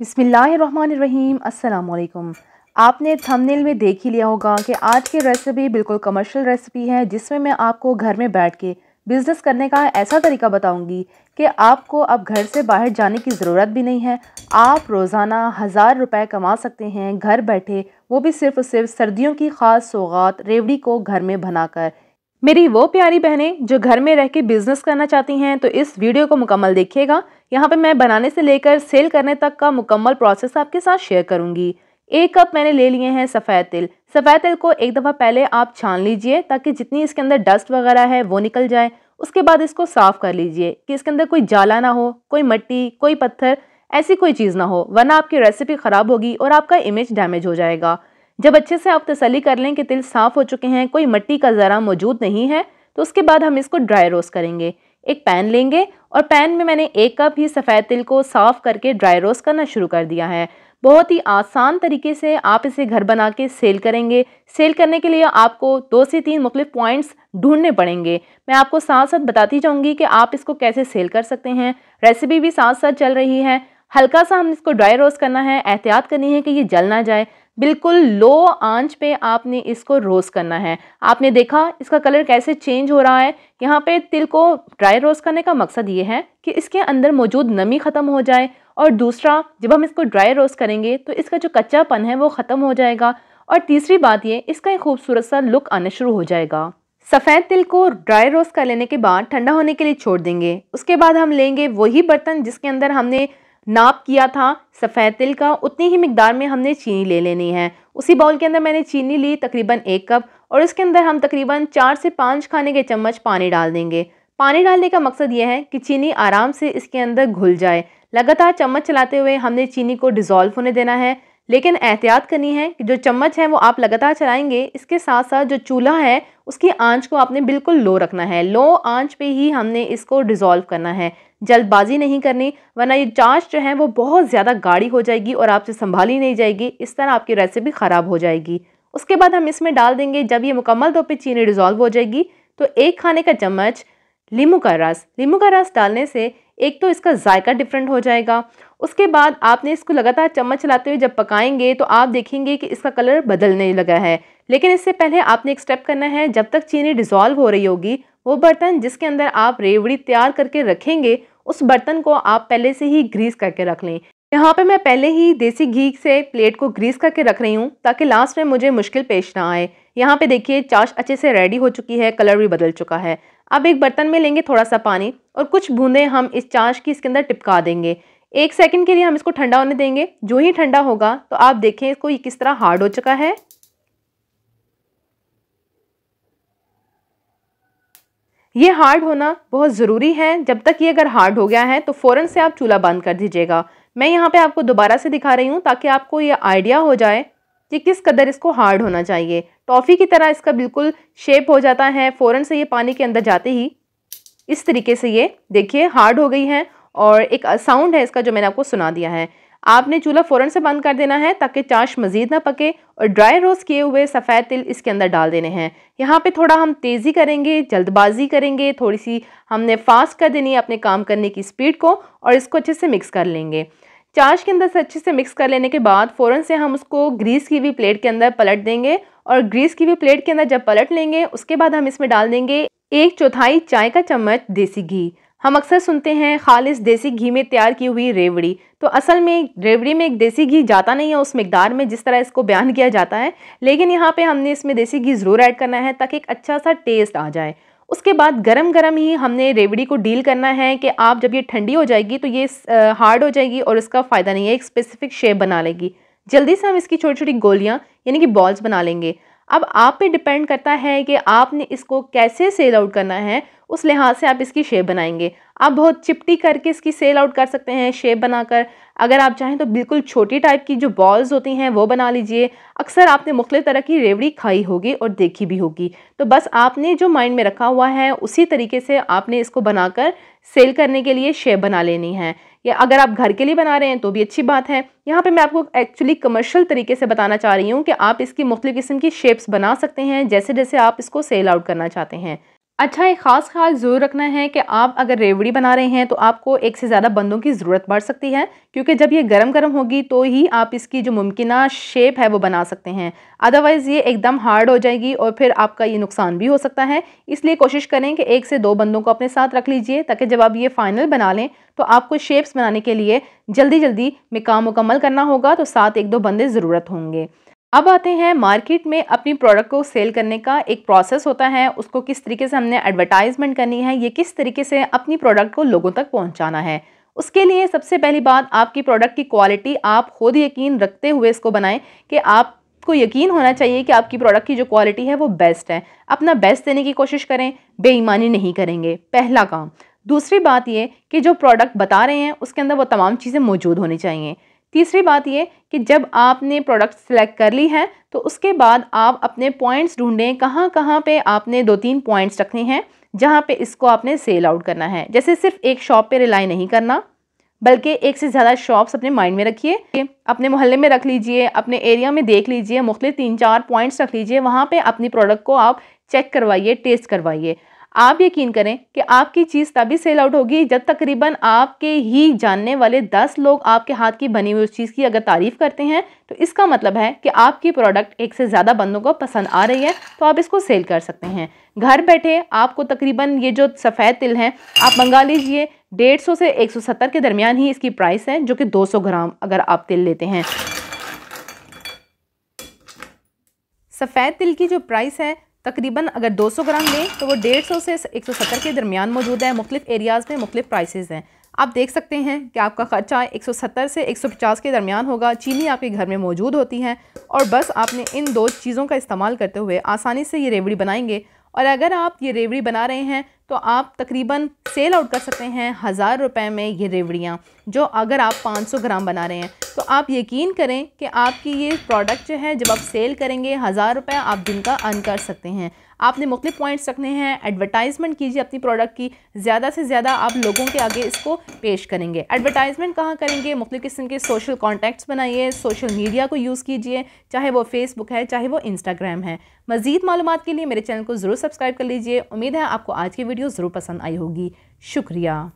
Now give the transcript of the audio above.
बिसमीम् अल्लाम आपने थंबनेल में देख ही लिया होगा कि आज की रेसिपी बिल्कुल कमर्शियल रेसिपी है जिसमें मैं आपको घर में बैठ के बिज़नेस करने का ऐसा तरीका बताऊंगी कि आपको अब घर से बाहर जाने की ज़रूरत भी नहीं है आप रोज़ाना हज़ार रुपए कमा सकते हैं घर बैठे वो भी सिर्फ़ और सिर्फ सर्दियों की ख़ास सौगात रेवड़ी को घर में बनाकर मेरी वो प्यारी बहनें जो घर में रह के बिजनेस करना चाहती हैं तो इस वीडियो को मुकम्मल देखिएगा यहाँ पे मैं बनाने से लेकर सेल करने तक का मुकम्मल प्रोसेस आपके साथ शेयर करूँगी एक कप मैंने ले लिए हैं सफ़ेद तिल सफ़ेद तिल को एक दफ़ा पहले आप छान लीजिए ताकि जितनी इसके अंदर डस्ट वगैरह है वो निकल जाए उसके बाद इसको साफ़ कर लीजिए कि इसके अंदर कोई जाला ना हो कोई मट्टी कोई पत्थर ऐसी कोई चीज़ ना हो वरना आपकी रेसिपी ख़राब होगी और आपका इमेज डैमेज हो जाएगा जब अच्छे से आप तसली कर लें कि तिल साफ़ हो चुके हैं कोई मट्टी का ज़रा मौजूद नहीं है तो उसके बाद हम इसको ड्राई रोस्ट करेंगे एक पैन लेंगे और पैन में मैंने एक कप ही सफ़ेद तिल को साफ़ करके ड्राई रोस्ट करना शुरू कर दिया है बहुत ही आसान तरीके से आप इसे घर बना के सेल करेंगे सेल करने के लिए आपको दो से तीन मुख्तलिफ पॉइंट्स ढूंढने पड़ेंगे मैं आपको साथ साथ बताती जाऊंगी कि आप इसको कैसे सेल कर सकते हैं रेसिपी भी साथ साथ चल रही है हल्का सा हम इसको ड्राई रोस्ट करना है एहतियात करनी है कि ये जल ना जाए बिल्कुल लो आंच पे आपने इसको रोस्ट करना है आपने देखा इसका कलर कैसे चेंज हो रहा है यहाँ पे तिल को ड्राई रोस्ट करने का मकसद ये है कि इसके अंदर मौजूद नमी ख़त्म हो जाए और दूसरा जब हम इसको ड्राई रोस्ट करेंगे तो इसका जो कच्चापन है वो ख़त्म हो जाएगा और तीसरी बात ये इसका एक खूबसूरत सा लुक आना शुरू हो जाएगा सफ़ेद तिल को ड्राई रोस्ट कर लेने के बाद ठंडा होने के लिए छोड़ देंगे उसके बाद हम लेंगे वही बर्तन जिसके अंदर हमने नाप किया था सफ़ेद तिल का उतनी ही मकदार में हमने चीनी ले लेनी है उसी बाउल के अंदर मैंने चीनी ली तकरीबन एक कप और इसके अंदर हम तकरीबन चार से पाँच खाने के चम्मच पानी डाल देंगे पानी डालने का मकसद यह है कि चीनी आराम से इसके अंदर घुल जाए लगातार चम्मच चलाते हुए हमने चीनी को डिज़ोल्व होने देना है लेकिन एहतियात करनी है कि जो चम्मच है वो आप लगातार चलाएंगे इसके साथ साथ जो चूल्हा है उसकी आंच को आपने बिल्कुल लो रखना है लो आंच पे ही हमने इसको डिज़ोल्व करना है जल्दबाजी नहीं करनी वरना ये चाश जो है वो बहुत ज़्यादा गाढ़ी हो जाएगी और आपसे संभाली नहीं जाएगी इस तरह आपकी रेसिपी ख़राब हो जाएगी उसके बाद हम इसमें डाल देंगे जब ये मुकम्मल तौर पर चीनी डिज़ोल्व हो जाएगी तो एक खाने का चम्मच लीमू का रस लीमू का रस डालने से एक तो इसका जायका डिफरेंट हो जाएगा उसके बाद आपने इसको लगातार चम्मच चलाते हुए जब पकाएंगे तो आप देखेंगे कि इसका कलर बदलने लगा है लेकिन इससे पहले आपने एक स्टेप करना है जब तक चीनी डिज़ोल्व हो रही होगी वो बर्तन जिसके अंदर आप रेवड़ी तैयार करके रखेंगे उस बर्तन को आप पहले से ही ग्रीस करके रख लें यहाँ पे मैं पहले ही देसी घी से प्लेट को ग्रीस करके रख रही हूँ ताकि लास्ट में मुझे मुश्किल पेश ना आए यहाँ पे देखिए चाश अच्छे से रेडी हो चुकी है कलर भी बदल चुका है अब एक बर्तन में लेंगे थोड़ा सा पानी और कुछ बूंदें हम इस चाश की इसके अंदर टिपका देंगे एक सेकंड के लिए हम इसको ठंडा होने देंगे जो ही ठंडा होगा तो आप देखें इसको ये किस तरह हार्ड हो चुका है ये हार्ड होना बहुत ज़रूरी है जब तक ये अगर हार्ड हो गया है तो फ़ौरन से आप चूल्हा बंद कर दीजिएगा मैं यहाँ पे आपको दोबारा से दिखा रही हूँ ताकि आपको ये आइडिया हो जाए कि किस कदर इसको हार्ड होना चाहिए टॉफ़ी की तरह इसका बिल्कुल शेप हो जाता है फ़ौरन से ये पानी के अंदर जाते ही इस तरीके से ये देखिए हार्ड हो गई है और एक साउंड है इसका जो मैंने आपको सुना दिया है आपने चूल्हा फ़ौरन से बंद कर देना है ताकि चाश मज़ीद ना पके और ड्राई रोस्ट किए हुए सफ़ेद तिल इसके अंदर डाल देने हैं यहाँ पे थोड़ा हम तेज़ी करेंगे जल्दबाजी करेंगे थोड़ी सी हमने फास्ट कर देनी है अपने काम करने की स्पीड को और इसको अच्छे से मिक्स कर लेंगे चाश के अंदर से अच्छे से मिक्स कर लेने के बाद फ़ौरन से हम उसको ग्रीस की हुई प्लेट के अंदर पलट देंगे और ग्रीस की हुई प्लेट के अंदर जब पलट लेंगे उसके बाद हम इसमें डाल देंगे एक चौथाई चाय का चम्मच देसी घी हम अक्सर सुनते हैं खालिश देसी घी में तैयार की हुई रेवड़ी तो असल में रेवड़ी में एक देसी घी जाता नहीं है उस मकदार में जिस तरह इसको बयान किया जाता है लेकिन यहाँ पे हमने इसमें देसी घी ज़रूर ऐड करना है ताकि एक अच्छा सा टेस्ट आ जाए उसके बाद गरम गरम ही हमने रेवड़ी को डील करना है कि आप जब ये ठंडी हो जाएगी तो ये हार्ड हो जाएगी और इसका फ़ायदा नहीं है एक स्पेसिफिक शेप बना लेगी जल्दी से हम इसकी छोटी छोटी गोलियाँ यानी कि बॉल्स बना लेंगे अब आप पे डिपेंड करता है कि आपने इसको कैसे सेल आउट करना है उस लिहाज से आप इसकी शेप बनाएंगे आप बहुत चिपटी करके इसकी सेल आउट कर सकते हैं शेप बनाकर अगर आप चाहें तो बिल्कुल छोटी टाइप की जो बॉल्स होती हैं वो बना लीजिए अक्सर आपने मुख्तु तरह की रेवड़ी खाई होगी और देखी भी होगी तो बस आपने जो माइंड में रखा हुआ है उसी तरीके से आपने इसको बनाकर सेल करने के लिए शेप बना लेनी है या अगर आप घर के लिए बना रहे हैं तो भी अच्छी बात है यहाँ पे मैं आपको एक्चुअली कमर्शियल तरीके से बताना चाह रही हूँ कि आप इसकी मुख्तु किस्म की शेप्स बना सकते हैं जैसे जैसे आप इसको सेल आउट करना चाहते हैं अच्छा एक ख़ास ख्याल ज़रूर रखना है कि आप अगर रेवड़ी बना रहे हैं तो आपको एक से ज़्यादा बंदों की ज़रूरत पड़ सकती है क्योंकि जब ये गरम गरम होगी तो ही आप इसकी जो मुमकिन शेप है वो बना सकते हैं अदरवाइज़ ये एकदम हार्ड हो जाएगी और फिर आपका ये नुकसान भी हो सकता है इसलिए कोशिश करें कि एक से दो बंदों को अपने साथ रख लीजिए ताकि जब आप ये फ़ाइनल बना लें तो आपको शेप्स बनाने के लिए जल्दी जल्दी में काम मुकम्मल करना होगा तो साथ एक दो बंदे ज़रूरत होंगे अब आते हैं मार्केट में अपनी प्रोडक्ट को सेल करने का एक प्रोसेस होता है उसको किस तरीके से हमने एडवर्टाइजमेंट करनी है ये किस तरीके से अपनी प्रोडक्ट को लोगों तक पहुंचाना है उसके लिए सबसे पहली बात आपकी प्रोडक्ट की क्वालिटी आप खुद यकीन रखते हुए इसको बनाएं कि आप आपको यकीन होना चाहिए कि आपकी प्रोडक्ट की जो क्वालिटी है वो बेस्ट है अपना बेस्ट देने की कोशिश करें बेईमानी नहीं करेंगे पहला काम दूसरी बात ये कि जो प्रोडक्ट बता रहे हैं उसके अंदर वो तमाम चीज़ें मौजूद होनी चाहिए तीसरी बात ये कि जब आपने प्रोडक्ट सेलेक्ट कर ली है तो उसके बाद आप अपने पॉइंट्स ढूंढें कहाँ कहाँ पे आपने दो तीन पॉइंट्स रखने हैं जहाँ पे इसको आपने सेल आउट करना है जैसे सिर्फ एक शॉप पे रिलाई नहीं करना बल्कि एक से ज़्यादा शॉप्स अपने माइंड में रखिए अपने मोहल्ले में रख लीजिए अपने एरिया में देख लीजिए मुख्तु तीन चार पॉइंट्स रख लीजिए वहाँ पर अपनी प्रोडक्ट को आप चेक करवाइए टेस्ट करवाइए आप यकीन करें कि आपकी चीज़ तभी सेल आउट होगी जब तकरीबन आपके ही जानने वाले दस लोग आपके हाथ की बनी हुई उस चीज़ की अगर तारीफ़ करते हैं तो इसका मतलब है कि आपकी प्रोडक्ट एक से ज़्यादा बंदों को पसंद आ रही है तो आप इसको सेल कर सकते हैं घर बैठे आपको तकरीबन ये जो सफ़ेद तिल हैं आप मंगा लीजिए डेढ़ सौ से एक सौ सत्तर के दरमियान ही इसकी प्राइस है जो कि दो सौ ग्राम अगर आप तिल लेते हैं सफ़ेद तिल की जो प्राइस है तकरीबन अगर 200 ग्राम लें तो वो 150 से 170 के दरमियान मौजूद है मुख्तफ एरियाज़ में मुख्तफ प्राइसेज हैं आप देख सकते हैं कि आपका ख़र्चा 170 से 150 के दरमियान होगा चीनी आपके घर में मौजूद होती है और बस आपने इन दो चीज़ों का इस्तेमाल करते हुए आसानी से ये रेवड़ी बनाएंगे और अगर आप ये रेवड़ी बना रहे हैं तो आप तकरीबन सेल आउट कर सकते हैं हज़ार रुपये में ये रेवड़ियाँ जो अगर आप 500 ग्राम बना रहे हैं तो आप यकीन करें कि आपकी ये प्रोडक्ट जो है जब आप सेल करेंगे हज़ार रुपये आप दिन का अर्न कर सकते हैं आपने मुख्त पॉइंट्स रखने हैं एडवर्टाइजमेंट कीजिए अपनी प्रोडक्ट की ज़्यादा से ज़्यादा आप लोगों के आगे इसको पेश करेंगे एडवर्टाइजमेंट कहाँ करेंगे मुख्तु किस्म के सोशल कॉन्टैक्ट्स बनाइए सोशल मीडिया को यूज़ कीजिए चाहे वो फेसबुक है चाहे वो इंस्टाग्राम है मज़ीद मालूम के लिए मेरे चैनल को ज़रूर सब्सक्राइब कर लीजिए उम्मीद है आपको आज की वीडियो ज़रूर पसंद आई होगी शुक्रिया